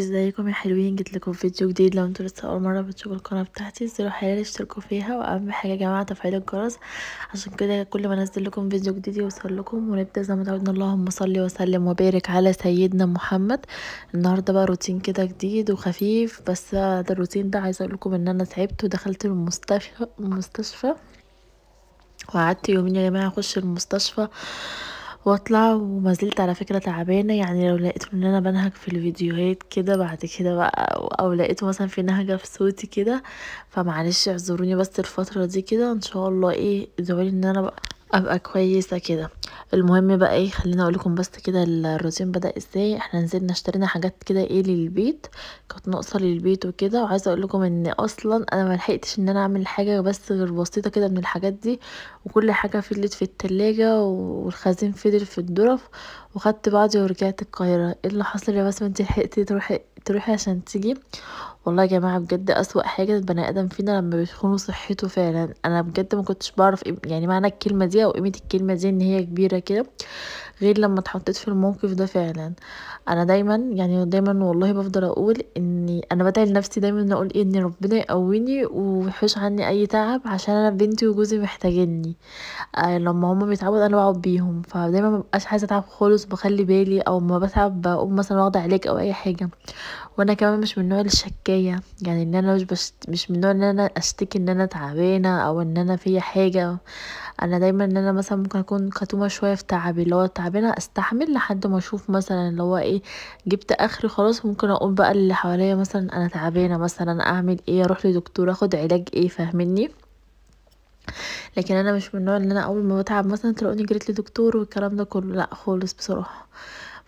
ازيكم يا حلوين جيت لكم فيديو جديد لو انتوا لسه اول مره بتشوفوا القناه بتاعتي زروا حلال اشتركوا فيها واهم حاجه يا جماعه تفعيل الجرس عشان كده كل ما انزل لكم فيديو جديد يوصل لكم ونبدا زي ما تعودنا اللهم صل وسلم وبارك على سيدنا محمد النهارده بقى روتين كده جديد وخفيف بس ده الروتين ده عايزه اقول لكم ان انا تعبت ودخلت المستشفى المستشفى وقعدت يومين يا جماعه اخش المستشفى واطلع وما زلت على فكره تعبانه يعني لو لقيت ان انا بنهج في الفيديوهات كده بعد كده بقى او لقيت مثلا في نهجه في صوتي كده فمعلش اعذروني بس الفتره دي كده ان شاء الله ايه ادعوا ان انا بقى ابقى كويسه كده المهم بقى ايه خليني اقول لكم بس كده الروتين بدا ازاي احنا نزلنا اشترينا حاجات كده ايه للبيت كانت ناقصه للبيت وكده وعايزه اقول لكم ان اصلا انا ما لحقتش ان انا اعمل حاجه بس غير بسيطه كده من الحاجات دي وكل حاجه فضلت في التلاجة والخزين فضل في الدرف وخدت بعضي ورجعت القاهره ايه اللي حصل يا بس ما انت لحقتي تروحي تروحي عشان تيجي والله يا جماعه بجد اسوا حاجه البني ادم فينا لما بيخونوا صحته فعلا انا بجد ما كنتش بعرف يعني معنى الكلمه دي او قيمه الكلمه دي ان هي كبيره كده غير لما اتحطيت في الموقف ده فعلا انا دايما يعني دايما والله بفضل اقول اني انا بدعي لنفسي دايما اقول إيه، ان ربنا يقويني ويحوش عني اي تعب عشان انا بنتي وجوزي محتاجيني آه لما هما بيتعبوا انا بقعد بيهم فدايما مبقاش عايزه اتعب خالص بخلي بالي او ما بتعب بقوم مثلا واخده علاج او اي حاجه وانا كمان مش من نوع الشكايه يعني ان انا مش مش من نوع ان انا اشتكي ان انا تعبانه او ان انا فيا حاجه انا دايما ان انا مثلا ممكن اكون كتومه شويه في تعبي اللي هو تعبانه استحمل لحد ما اشوف مثلا اللي هو ايه جبت اخري خلاص ممكن اقول بقى اللي حواليا مثلا انا تعبانه مثلا اعمل ايه اروح لدكتور اخد علاج ايه فاهمني لكن انا مش من النوع ان انا اول ما بتعب مثلا تلاقوني جريت لدكتور والكلام ده كله لا خالص بصراحه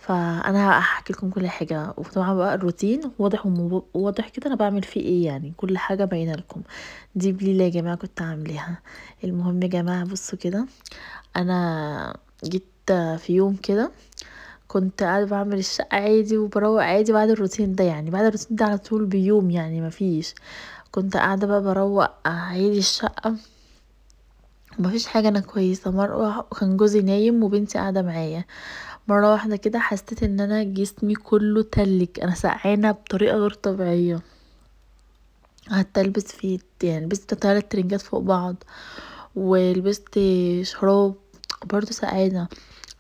فانا هحكي لكم كل حاجه وطبعا بقى الروتين واضح وواضح كده انا بعمل فيه ايه يعني كل حاجه باينه لكم دي بليله يا جماعه كنت عاملاها المهم يا جماعه بصوا كده انا جيت في يوم كده كنت قاعده بعمل الشقه عادي وبروق عادي بعد الروتين ده يعني بعد الروتين ده على طول بيوم يعني مفيش كنت قاعده بقى بروق عادي الشقه فيش حاجه انا كويسه مروح كان جوزي نايم وبنتي قاعده معايا مره واحده كده حسيت ان انا جسمي كله تلج انا سقعانه بطريقه غير طبيعيه قعدت البس في يعني لبست تلات ترنجات فوق بعض ولبست شراب برضه سقعانه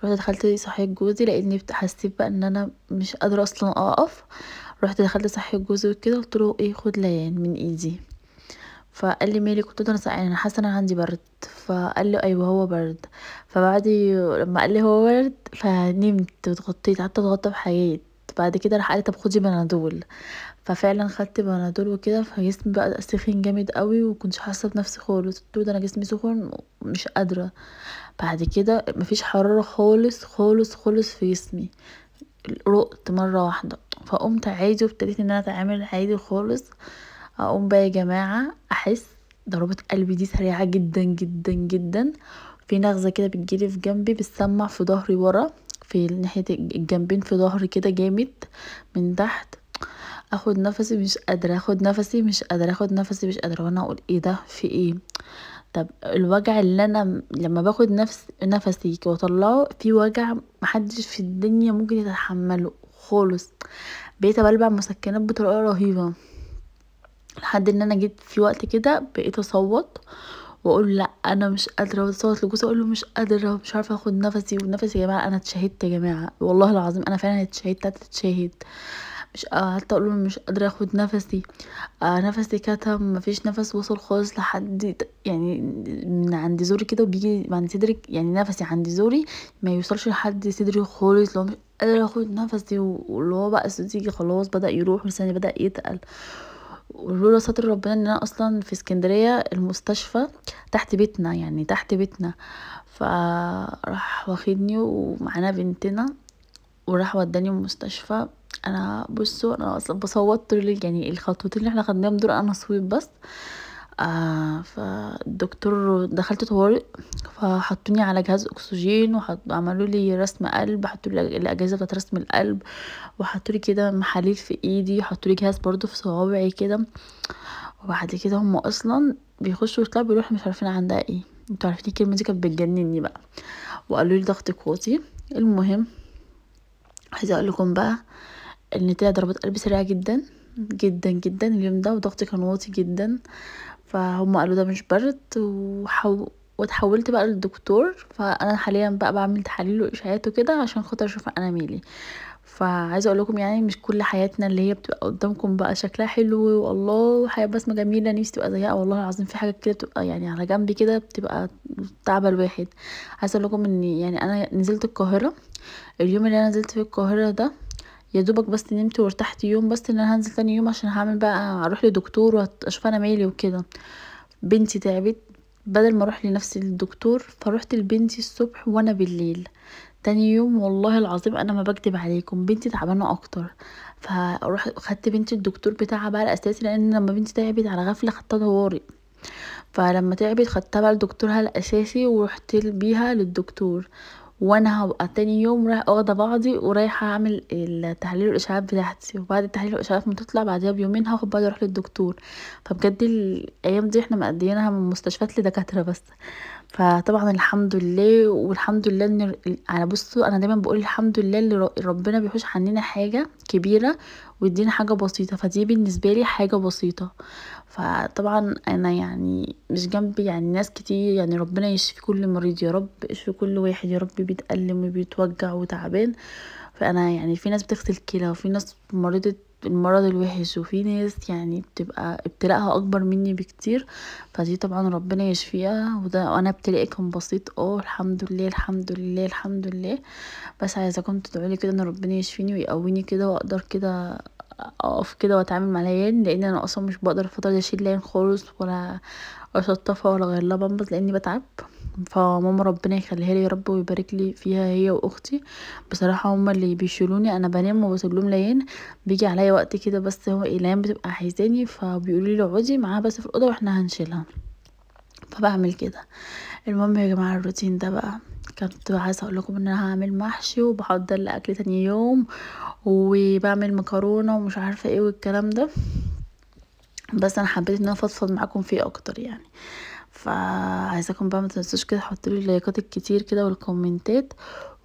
رحت دخلت صحيت جوزي لاني حسيت بقى ان انا مش قادره اصلا اقف رحت دخلت صحيت جوزي وكده قلت له ايه خد ليان يعني من ايدي فقال لي مالك قلت له انا انا حاسه انا عندي برد فقال لي ايوه هو برد فبعد لما قال لي هو برد فنمت واتغطيت قعدت اتغطى بحاجات بعد كده راح قال لي طب خدي بنادول ففعلا خدت بنادول وكده فجسمي بقى سخن جامد قوي وكنتش حاسه بنفسي خالص قلت له ده انا جسمي سخن مش قادره بعد كده مفيش حراره خالص خالص خالص في جسمي رقت مره واحده فقمت عادي وابتديت ان انا اتعامل عادي خالص اقوم بقى يا جماعه احس ضربات قلبي دي سريعه جدا جدا جدا في نغزه كده بتجيلي في جنبي بتسمع في ظهري ورا في ناحيه الجنبين في ظهري كده جامد من تحت اخد نفسي مش قادره اخد نفسي مش قادره اخد نفسي مش قادره وانا اقول ايه ده في ايه طب الوجع اللي انا لما باخد نفس نفسي واطلعه في وجع محدش في الدنيا ممكن يتحمله خالص بقيت بلبع مسكنات بطريقه رهيبه لحد ان انا جيت في وقت كده بقيت اصوت واقول لا انا مش قادره اصوت لجوزي اقول له مش قادره مش عارفه اخد نفسي ونفسي يا جماعه انا اتشهدت يا جماعه والله العظيم انا فعلا اتشهدت هتتشهد مش حتى اقول له مش قادره اخد نفسي آه نفسي كتم مفيش نفس وصل خالص لحد يعني من عند زوري كده وبيجي عند صدري يعني نفسي عند زوري ما يوصلش لحد صدري خالص لو مش قادره اخد نفسي واللي هو بقى صوتي خلاص بدا يروح ولساني بدا يتقل ولولا ستر ربنا ان انا اصلا في اسكندريه المستشفى تحت بيتنا يعني تحت بيتنا فراح واخدني ومعانا بنتنا وراح وداني المستشفى انا بصوا انا اصلا بصوت يعني الخطوتين اللي احنا خدناهم دول انا صويت بس آه آه فالدكتور دخلت طوارئ فحطوني على جهاز اكسجين وعملوا لي رسم قلب حطوا لي الاجهزه بتاعت رسم القلب وحطوا لي كده محاليل في ايدي حطوا لي جهاز برضو في صوابعي كده وبعد كده هم اصلا بيخشوا يطلعوا بيروح مش عارفين عندها ايه انتوا عارفين الكلمه دي كانت بتجنني بقى وقالوا لي ضغطك واطي المهم عايزه اقول لكم بقى ان طلع ضربات قلبي سريعه جدا جدا جدا اليوم ده وضغطي كان واطي جدا فهم قالوا ده مش برد وحو... واتحولت بقى للدكتور فانا حاليا بقى بعمل تحاليل واشعاعات وكده عشان خاطر اشوف انا مالي فعايزه اقول لكم يعني مش كل حياتنا اللي هي بتبقى قدامكم بقى شكلها حلو والله حياه بسمه جميله نفسي تبقى زيها والله العظيم في حاجات كده بتبقى يعني على جنبي كده بتبقى تعب الواحد عايزه اقول لكم ان يعني انا نزلت القاهره اليوم اللي انا نزلت في القاهره ده يا دوبك بس نمت وارتحت يوم بس ان انا هنزل تاني يوم عشان هعمل بقى اروح لدكتور واشوف انا مالي وكده بنتي تعبت بدل ما اروح لنفسي للدكتور فروحت لبنتي الصبح وانا بالليل تاني يوم والله العظيم انا ما بكدب عليكم بنتي تعبانه اكتر فروح خدت بنتي الدكتور بتاعها بقى الاساسي لان لما بنتي تعبت على غفله خدتها طوارئ فلما تعبت خدتها بقى لدكتورها الاساسي ورحت بيها للدكتور وانا هبقى تاني يوم رايحة واخده بعضي ورايحه اعمل التحاليل الاشعاعات بتاعتي وبعد التحاليل الاشعاعات ما تطلع بعدها بيومين هاخد بعضي اروح للدكتور فبجد الايام دي احنا مقضيينها من مستشفيات لدكاتره بس فطبعا الحمد لله والحمد لله ان انا بصوا انا دايما بقول الحمد لله اللي ربنا بيحوش عننا حاجه كبيره واديني حاجة بسيطة فدي بالنسبة لي حاجة بسيطة فطبعا انا يعني مش جنبي يعني ناس كتير يعني ربنا يشفي كل مريض يا رب يشفي كل واحد يا رب بيتألم وبيتوجع وتعبان فانا يعني في ناس بتغسل كلى وفي ناس مريضة المرض الوحش وفي ناس يعني بتبقى ابتلاءها اكبر مني بكتير فدي طبعا ربنا يشفيها وده انا ابتلائي كان بسيط اه الحمد لله الحمد لله الحمد لله بس عايزاكم تدعولي كده ان ربنا يشفيني ويقويني كده واقدر كده اقف كده واتعامل مع العيال لان انا اصلا مش بقدر الفتره دي اشيل العيال خالص ولا اشطفها ولا غير لها بامبرز لاني بتعب فماما ربنا يخليها لي يا رب ويبارك لي فيها هي واختي بصراحه هما اللي بيشيلوني انا بنام وبسيب لهم ليان بيجي عليا وقت كده بس هو ايلان بتبقى عايزاني فبيقولوا لي اقعدي معاها بس في الاوضه واحنا هنشيلها فبعمل كده المهم يا جماعه الروتين ده بقى كنت عايزه اقول لكم ان انا هعمل محشي وبحضر الاكل تاني يوم وبعمل مكرونه ومش عارفه ايه والكلام ده بس انا حبيت ان انا افضفض معاكم فيه اكتر يعني فعايزاكم بقى ما تنسوش كده حطولي لي اللايكات الكتير كده والكومنتات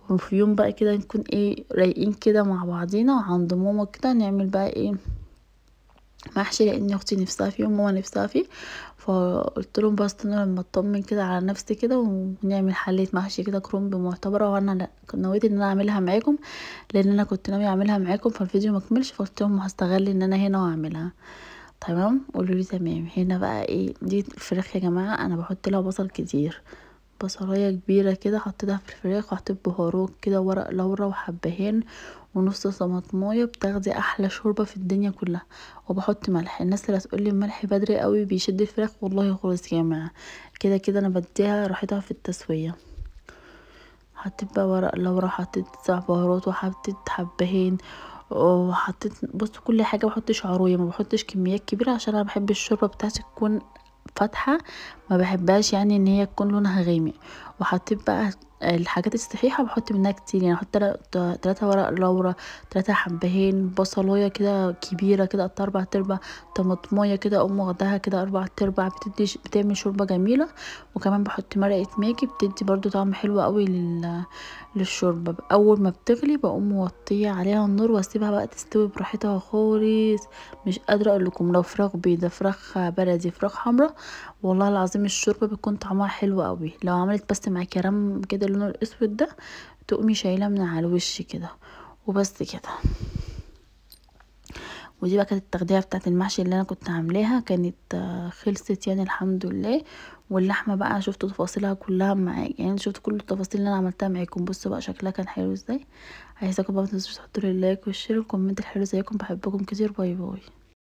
وفي يوم بقى كده نكون ايه رايقين كده مع بعضينا وعند ماما كده نعمل بقى ايه ما حشي لان اختي نفسها فيه وماما نفسها فيه فقلت لهم بس انا لما اطمن كده على نفسي كده ونعمل حلية محشي كده كرومب معتبرة وانا نويت ان انا اعملها معاكم لان انا كنت ناوية اعملها معاكم فالفيديو مكملش فقلت لهم هستغل ان انا هنا واعملها تمام قولوا لي تمام هنا بقى ايه دي الفراخ يا جماعة انا بحط لها بصل كتير بصلايه كبيره كده حطيتها في الفراخ وحطيت بهارات كده ورق لورا وحبهان ونص طماطمايه بتاخدي احلى شوربه في الدنيا كلها وبحط ملح الناس اللي هتقولي الملح بدري قوي بيشد الفراخ والله خالص يا جماعه كده كده انا بديها راحتها في التسويه حطيت بقى ورق لورا حطيت زعفرات وحطيت حبهين وحطيت بص كل حاجه بحط عرويه ما بحطش كميات كبيره عشان انا بحب الشوربه بتاعتي تكون فاتحه ما بحبهاش يعني ان هي تكون لونها غامق وحطيت بقى الحاجات الصحيحه بحط منها كتير يعني احط تلاتة ورق لورا تلاتة حبهين بصلايه كده كبيره كده قطع اربع تربع طماطمية كده اقوم واخداها كده اربع تربع بتدي بتعمل شوربه جميله وكمان بحط مرقه ماجي بتدي برده طعم حلو قوي لل للشوربه اول ما بتغلي بقوم موطيه عليها النار واسيبها بقى تستوي براحتها خالص مش قادره اقول لكم لو فراخ بيضه فراخ بلدي فراخ حمرا والله العظيم الشوربه بتكون طعمها حلو قوي لو عملت بس مع كرم كده كده اللون الاسود ده تقومي شايله من على الوش كده وبس كده ودي بقى كانت التغذيه بتاعه المحشي اللي انا كنت عاملاها كانت آه، خلصت يعني الحمد لله واللحمه بقى شفتوا تفاصيلها كلها معايا يعني شفت كل التفاصيل اللي انا عملتها معاكم بصوا بقى شكلها كان حلو ازاي عايزاكم بقى تنسوش تحطوا لي اللايك والشير والكومنت الحلو زيكم بحبكم كتير باي باي